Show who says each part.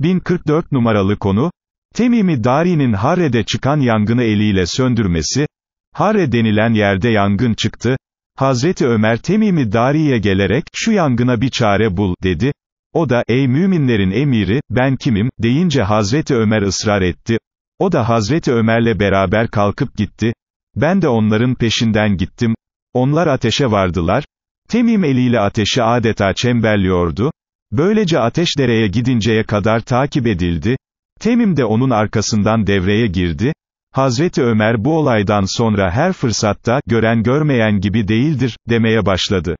Speaker 1: 1044 numaralı konu, Temimi Dari'nin Harre'de çıkan yangını eliyle söndürmesi, Harre denilen yerde yangın çıktı, Hazreti Ömer Temimi Dari'ye gelerek, şu yangına bir çare bul, dedi. O da, ey müminlerin emiri, ben kimim, deyince Hazreti Ömer ısrar etti. O da Hazreti Ömer'le beraber kalkıp gitti. Ben de onların peşinden gittim. Onlar ateşe vardılar. Temim eliyle ateşi adeta çemberliyordu. Böylece ateş dereye gidinceye kadar takip edildi, Temim de onun arkasından devreye girdi, Hazreti Ömer bu olaydan sonra her fırsatta, gören görmeyen gibi değildir, demeye başladı.